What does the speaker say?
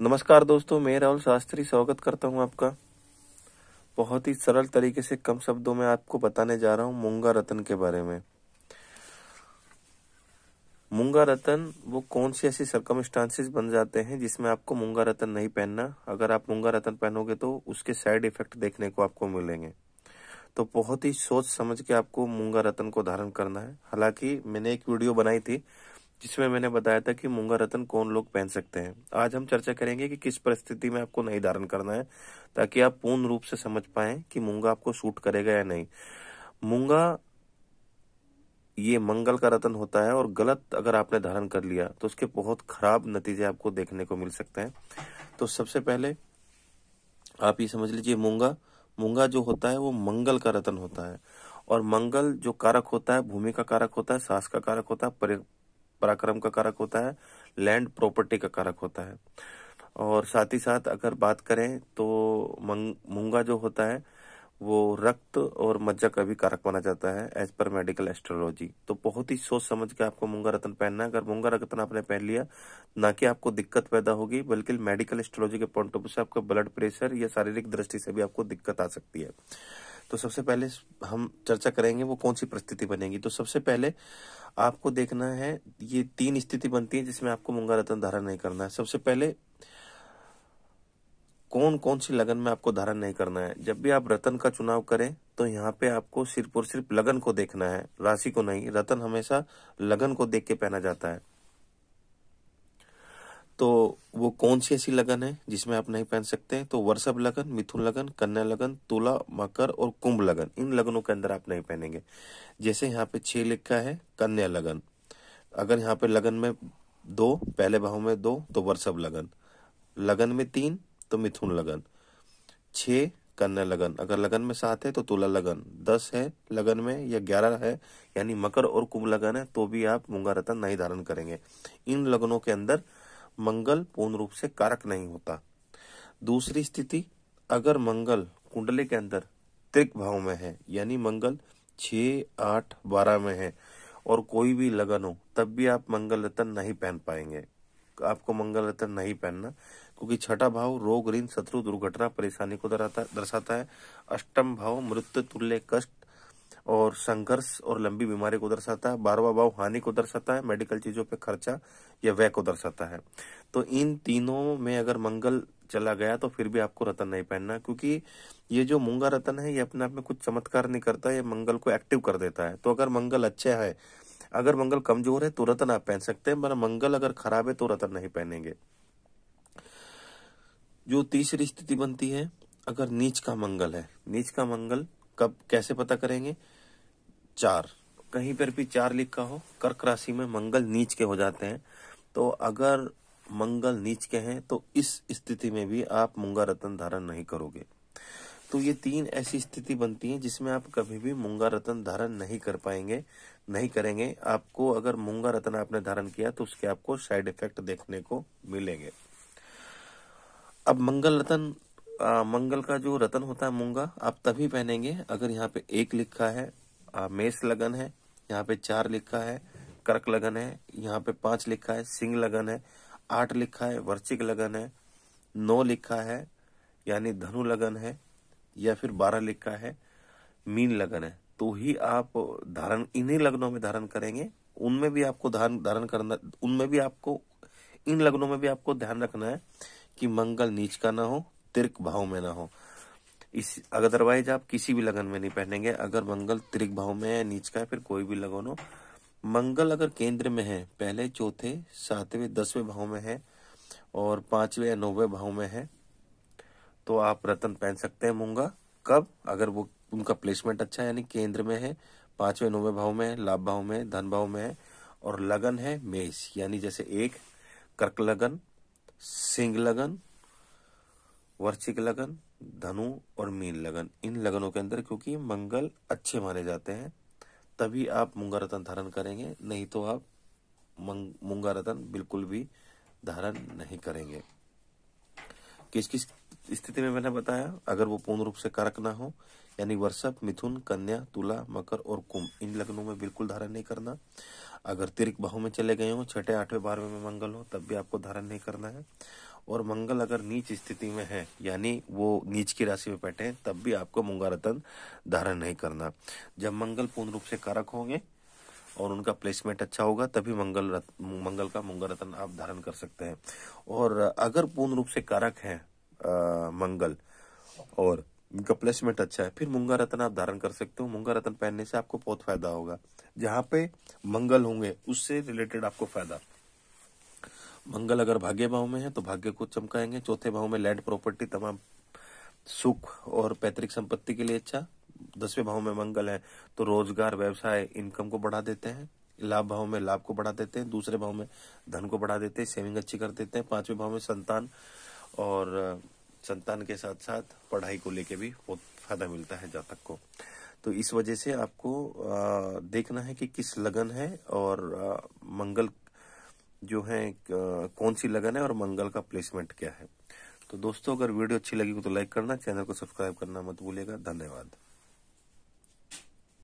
नमस्कार दोस्तों मैं राहुल शास्त्री स्वागत करता हूं आपका बहुत ही सरल तरीके से कम शब्दों में आपको बताने जा रहा हूं मूंगा रतन के बारे में मूंगा रतन वो कौन सी ऐसी सर्कमस्टांसेस बन जाते हैं जिसमें आपको मूंगा रतन नहीं पहनना अगर आप मूंगा रतन पहनोगे तो उसके साइड इफेक्ट देखने को आपको मिलेंगे तो बहुत ही सोच समझ के आपको मूंगा रतन को धारण करना है हालांकि मैंने एक वीडियो बनाई थी जिसमें मैंने बताया था कि मूंगा रतन कौन लोग पहन सकते हैं आज हम चर्चा करेंगे कि किस परिस्थिति में आपको नहीं धारण करना है ताकि आप पूर्ण रूप से समझ पाए कि मूंगा आपको सूट करेगा या नहीं मूंगा ये मंगल का रतन होता है और गलत अगर आपने धारण कर लिया तो उसके बहुत खराब नतीजे आपको देखने को मिल सकते हैं तो सबसे पहले आप ये समझ लीजिए मूंगा मूंगा जो होता है वो मंगल का रतन होता है और मंगल जो कारक होता है भूमि का कारक होता है सास का कारक होता है पराक्रम का कारक होता है लैंड प्रॉपर्टी का कारक होता है और साथ ही साथ अगर बात करें तो मूंगा जो होता है वो रक्त और मज्जा का भी कारक माना जाता है एज पर मेडिकल एस्ट्रोलॉजी तो बहुत ही सोच समझ के आपको मूंगा रतन पहनना है अगर मूंगा रतन आपने पहन लिया ना कि आपको दिक्कत पैदा होगी बल्कि मेडिकल एस्ट्रोलॉजी के पॉइंट ऑफ व्यू से आपका ब्लड प्रेशर या शारीरिक दृष्टि से भी आपको दिक्कत आ सकती है तो सबसे पहले हम चर्चा करेंगे वो कौन सी परिस्थिति बनेगी तो सबसे पहले आपको देखना है ये तीन स्थिति बनती है जिसमें आपको मुंगा रतन धारण नहीं करना है सबसे पहले कौन कौन सी लगन में आपको धारण नहीं करना है जब भी आप रतन का चुनाव करें तो यहाँ पे आपको सिर्फ और सिर्फ लगन को देखना है राशि को नहीं रतन हमेशा लगन को देख के पहना जाता है तो वो कौन सी ऐसी लगन है जिसमें आप नहीं पहन सकते हैं तो वर्षभ लगन मिथुन लगन कन्या लगन तुला मकर और कुंभ लगन इन लगनों के अंदर आप नहीं पहनेंगे जैसे यहाँ पे छह लिखा है कन्या लगन अगर यहाँ पे लगन में दो पहले भाव में दो तो वर्षभ लगन लगन में तीन तो मिथुन लगन छ कन्या लगन अगर लगन में सात है तो तुला लगन दस है लगन में या ग्यारह है यानी मकर और कुंभ लगन है तो भी आप मुंगा रतन नहीं धारण करेंगे इन लगनों के अंदर मंगल पूर्ण रूप से कारक नहीं होता दूसरी स्थिति अगर मंगल कुंडली के अंदर त्रिक भाव में है यानी मंगल छ आठ बारह में है और कोई भी लगन हो तब भी आप मंगल रतन नहीं पहन पाएंगे आपको मंगल रतन नहीं पहनना क्योंकि छठा भाव रोग ऋण शत्रु दुर्घटना परेशानी को दर्शाता है अष्टम भाव मृत्यु तुल्य कष्ट और संघर्ष और लंबी बीमारी को दर्शाता है बारवा भाव हानि को दर्शाता है मेडिकल चीजों पे खर्चा या व्यय को दर्शाता है तो इन तीनों में अगर मंगल चला गया तो फिर भी आपको रतन नहीं पहनना क्योंकि ये जो मूंगा रतन है ये अपने आप में कुछ चमत्कार नहीं करता ये मंगल को एक्टिव कर देता है तो अगर मंगल अच्छा है अगर मंगल कमजोर है तो रतन आप पहन सकते हैं पर मंगल अगर खराब है तो रतन नहीं पहनेंगे जो तीसरी स्थिति बनती है अगर नीच का मंगल है नीच का मंगल कब कैसे पता करेंगे चार कहीं पर भी चार लिखा हो कर्क राशि में मंगल नीच के हो जाते हैं तो अगर मंगल नीच के हैं तो इस स्थिति में भी आप मुंगा रतन धारण नहीं करोगे तो ये तीन ऐसी स्थिति बनती है जिसमें आप कभी भी मुंगा रतन धारण नहीं कर पाएंगे नहीं करेंगे आपको अगर मुंगा रतन आपने धारण किया तो उसके आपको साइड इफेक्ट देखने को मिलेंगे अब मंगल रतन आ, मंगल का जो रतन होता है मूंगा आप तभी पहनेंगे अगर यहाँ पे एक लिखा है आ, मेष लगन है यहाँ पे चार लिखा है कर्क लगन है यहाँ पे पांच लिखा है सिंह लगन है आठ लिखा है वर्चिक लगन है नौ लिखा है यानी धनु लगन है या फिर बारह लिखा है मीन लगन है तो ही आप धारण इन्हीं लग्नों में धारण करेंगे उनमें भी आपको धारण धारण करना उनमें भी आपको इन लग्नों में भी आपको ध्यान रखना है कि मंगल नीच का ना हो तिरक भाव में ना हो इस अदरवाइज आप किसी भी लगन में नहीं पहनेंगे अगर मंगल तिरक भाव में है नीच का है फिर कोई भी लगन हो मंगल अगर केंद्र में है पहले चौथे सातवें दसवें भाव में है और पांचवें या नौवे भाव में है तो आप रतन पहन सकते हैं मूंगा कब अगर वो उनका प्लेसमेंट अच्छा है यानी केंद्र में है पांचवें नौवे भाव में है लाभ भाव में धन भाव में है और लगन है मेष यानी जैसे एक कर्क लगन सिंह लगन वर्षिक लगन धनु और मीन लगन इन लगनों के अंदर क्योंकि मंगल अच्छे माने जाते हैं तभी आप मुंगा रतन धारण करेंगे नहीं तो आप मुंगा रतन बिल्कुल भी धारण नहीं करेंगे किस किस स्थिति में मैंने बताया अगर वो पूर्ण रूप से कारक ना हो यानी वर्षभ मिथुन कन्या तुला मकर और कुंभ इन लग्नों में बिल्कुल धारण नहीं करना अगर तिरक भाव में चले गए हो छठे आठवें बारहवें में मंगल हो तब भी आपको धारण नहीं करना है और मंगल अगर नीच स्थिति में है यानी वो नीच की राशि में बैठे हैं तब भी आपको मुंगा रतन धारण नहीं करना जब मंगल पूर्ण रूप से कारक होंगे और उनका प्लेसमेंट अच्छा होगा तभी मंगल रत, मंगल का मुंगा रतन आप धारण कर सकते हैं और अगर पूर्ण रूप से कारक है आ, मंगल और इनका प्लेसमेंट अच्छा है फिर मुंगा रतन आप धारण कर सकते हो मुंगा रतन पहनने से आपको बहुत फायदा होगा जहां पे मंगल होंगे उससे रिलेटेड आपको फायदा मंगल अगर भाग्य भाव में है तो भाग्य को चमकाएंगे चौथे भाव में लैंड प्रॉपर्टी तमाम सुख और पैतृक संपत्ति के लिए अच्छा दसवें भाव में मंगल है तो रोजगार व्यवसाय इनकम को बढ़ा देते हैं लाभ भाव में लाभ को बढ़ा देते हैं दूसरे भाव में धन को बढ़ा देते हैं सेविंग अच्छी कर देते हैं पांचवें भाव में संतान और संतान के साथ साथ पढ़ाई को लेके भी बहुत फायदा मिलता है जातक को तो इस वजह से आपको देखना है कि किस लगन है और मंगल जो है कौन सी लगन है और मंगल का प्लेसमेंट क्या है तो दोस्तों अगर वीडियो अच्छी लगी तो लाइक करना चैनल को सब्सक्राइब करना मत भूलिएगा धन्यवाद